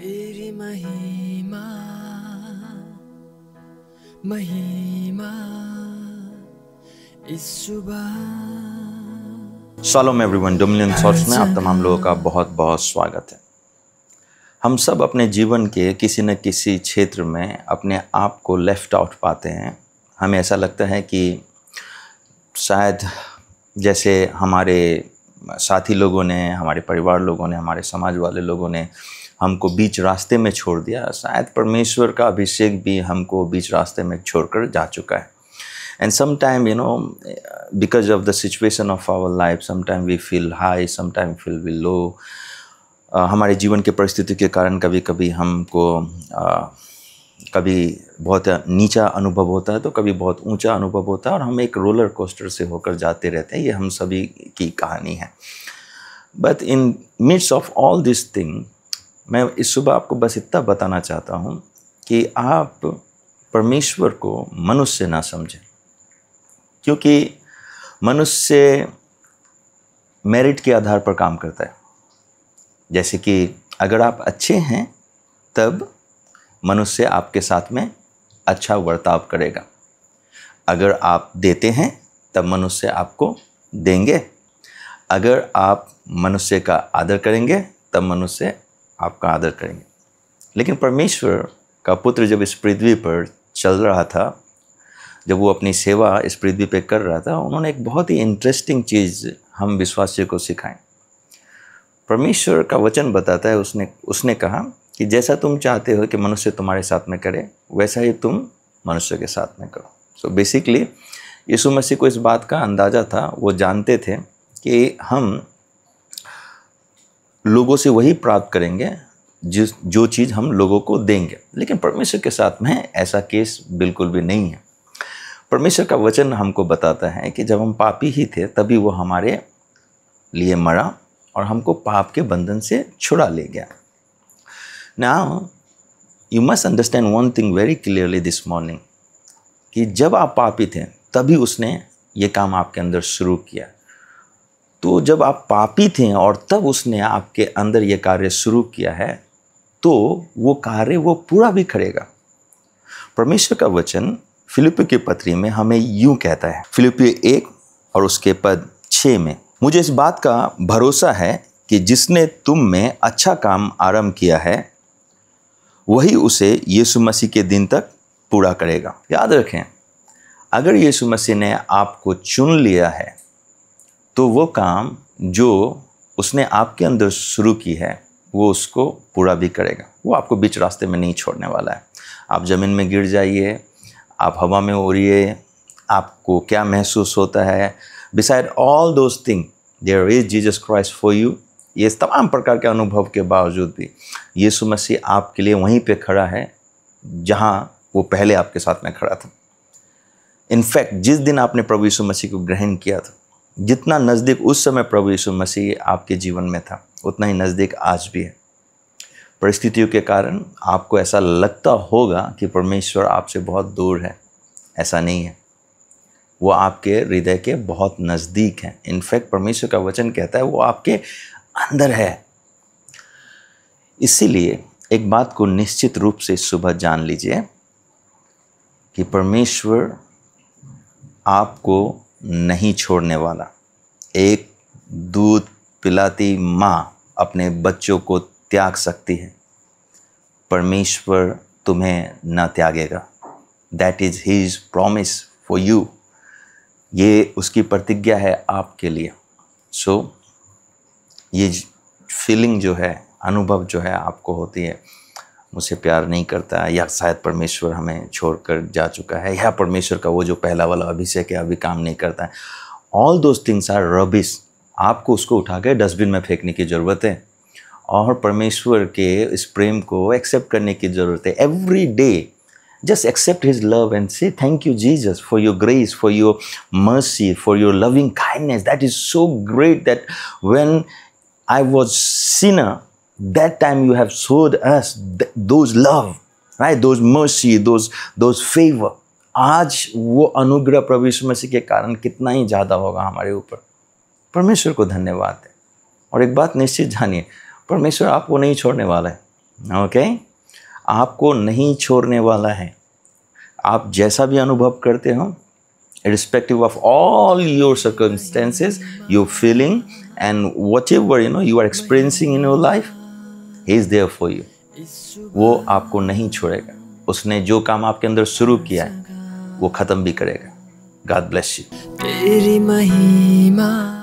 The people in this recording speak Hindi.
तेरी महिमा महिमा इस सुबह सलाम एवरीवन डोमिनियन सॉर्ट्स में आप तमाम लोगों का बहुत बहुत स्वागत है हम सब अपने जीवन के किसी न किसी क्षेत्र में अपने आप को लेफ्ट आउट पाते हैं हमें ऐसा लगता है कि शायद जैसे हमारे साथी लोगों ने हमारे परिवार लोगों ने हमारे समाज वाले लोगों ने हमको बीच रास्ते में छोड़ दिया शायद परमेश्वर का अभिषेक भी हमको बीच रास्ते में छोड़कर जा चुका है and sometime you know because of the situation of our life sometime we feel high sometimes feel feel we low हमारे जीवन के परिस्थिति के कारण कभी कभी हमको uh, कभी बहुत नीचा अनुभव होता है तो कभी बहुत ऊंचा अनुभव होता है और हम एक रोलर कोस्टर से होकर जाते रहते हैं ये हम सभी की कहानी है but in midst of all this thing मैं इस सुबह आपको बस इतना बताना चाहता हूँ कि आप परमेश्वर को मनुष्य ना समझें क्योंकि मनुष्य मेरिट के आधार पर काम करता है जैसे कि अगर आप अच्छे हैं तब मनुष्य आपके साथ में अच्छा वर्ताव करेगा अगर आप देते हैं तब मनुष्य आपको देंगे अगर आप मनुष्य का आदर करेंगे तब मनुष्य आपका आदर करेंगे लेकिन परमेश्वर का पुत्र जब इस पृथ्वी पर चल रहा था जब वो अपनी सेवा इस पृथ्वी पर कर रहा था उन्होंने एक बहुत ही इंटरेस्टिंग चीज़ हम विश्वासियों को सिखाएं परमेश्वर का वचन बताता है उसने उसने कहा कि जैसा तुम चाहते हो कि मनुष्य तुम्हारे साथ में करे वैसा ही तुम मनुष्य के साथ में करो सो बेसिकली यीशु मसीह को इस बात का अंदाज़ा था वो जानते थे कि हम लोगों से वही प्राप्त करेंगे जिस जो चीज़ हम लोगों को देंगे लेकिन परमेश्वर के साथ में ऐसा केस बिल्कुल भी नहीं है परमेश्वर का वचन हमको बताता है कि जब हम पापी ही थे तभी वो हमारे लिए मरा और हमको पाप के बंधन से छुड़ा ले गया ना you must understand one thing very clearly this morning कि जब आप पापी थे तभी उसने ये काम आपके अंदर शुरू किया तो जब आप पापी थे और तब उसने आपके अंदर ये कार्य शुरू किया है तो वो कार्य वो पूरा भी करेगा परमेश्वर का वचन फिलिप की पत्री में हमें यूं कहता है फिलिपियो एक और उसके पद छः में मुझे इस बात का भरोसा है कि जिसने तुम में अच्छा काम आरंभ किया है वही उसे यीशु मसीह के दिन तक पूरा करेगा याद रखें अगर यीशु मसीह ने आपको चुन लिया है तो वो काम जो उसने आपके अंदर शुरू की है वो उसको पूरा भी करेगा वो आपको बीच रास्ते में नहीं छोड़ने वाला है आप ज़मीन में गिर जाइए आप हवा में उड़िए आपको क्या महसूस होता है beside all those thing there is Jesus Christ for you ये तमाम प्रकार के अनुभव के बावजूद भी यीशु मसीह आपके लिए वहीं पे खड़ा है जहाँ वो पहले आपके साथ में खड़ा था इनफैक्ट जिस दिन आपने प्रभु यीशु मसीह को ग्रहण किया था जितना नज़दीक उस समय प्रभु यीशु मसीह आपके जीवन में था उतना ही नज़दीक आज भी है परिस्थितियों के कारण आपको ऐसा लगता होगा कि परमेश्वर आपसे बहुत दूर है ऐसा नहीं है वो आपके हृदय के बहुत नज़दीक हैं इनफैक्ट परमेश्वर का वचन कहता है वो आपके अंदर है इसीलिए एक बात को निश्चित रूप से सुबह जान लीजिए कि परमेश्वर आपको नहीं छोड़ने वाला एक दूध पिलाती माँ अपने बच्चों को त्याग सकती है परमेश्वर तुम्हें न त्यागेगा that is his promise for you ये उसकी प्रतिज्ञा है आपके लिए सो so, ये फीलिंग जो है अनुभव जो है आपको होती है मुझसे प्यार नहीं करता या शायद परमेश्वर हमें छोड़कर जा चुका है या परमेश्वर का वो जो पहला वाला अभिषेक है अभी काम नहीं करता है all those things are rubbish आपको उसको उठा के डस्टबिन में फेंकने की ज़रूरत है और परमेश्वर के इस प्रेम को एक्सेप्ट करने की ज़रूरत है every day just accept his love and say thank you Jesus for your grace for your mercy for your loving kindness that is so great that when I was सीना that time you have showed us th- those love right those mercy those those favor आज वो अनुग्रह प्रभु यीशु मसीह के कारण कितना ही ज़्यादा होगा हमारे ऊपर परमेश्वर को धन्यवाद है और एक बात निश्चित जानिए परमेश्वर आपको नहीं छोड़ने वाला है ओके okay? आपको नहीं छोड़ने वाला है आप जैसा भी अनुभव करते हो respective of all your circumstances your feeling and whatever you know you are experiencing in your life he is there for you वो आपको नहीं छोड़ेगा उसने जो काम आपके अंदर शुरू किया है वो ख़त्म भी करेगा गॉड ब्लेस यू तेरी महिमा